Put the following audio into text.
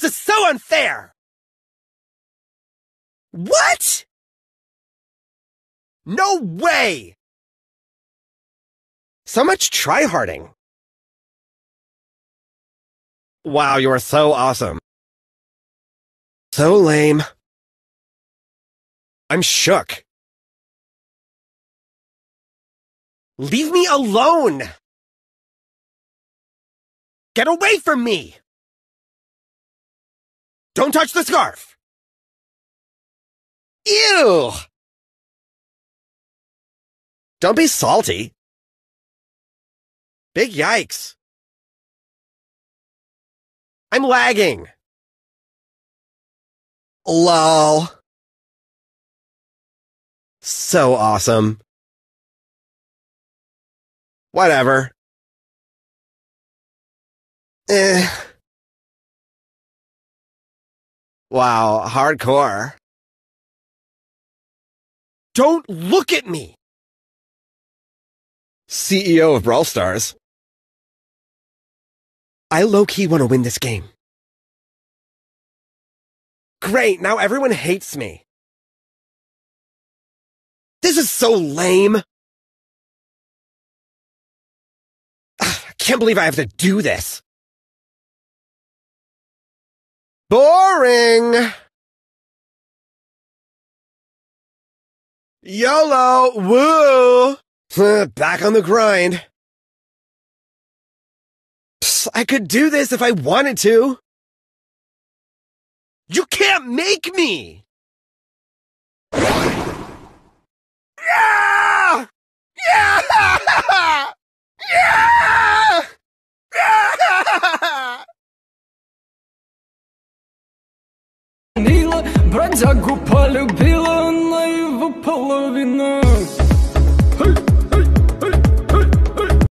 This is so unfair! What?! No way! So much tryharding. Wow, you are so awesome. So lame. I'm shook. Leave me alone! Get away from me! Don't touch the scarf! Ew! Don't be salty. Big yikes. I'm lagging. Lol. So awesome. Whatever. Eh. Wow, hardcore. Don't look at me! CEO of Brawl Stars. I low-key want to win this game. Great, now everyone hates me. This is so lame. Ah, I can't believe I have to do this. Boring! YOLO! Woo! Back on the grind. Psst, I could do this if I wanted to. You can't make me! Мила, бродягу полюбила, на его половину. Hey!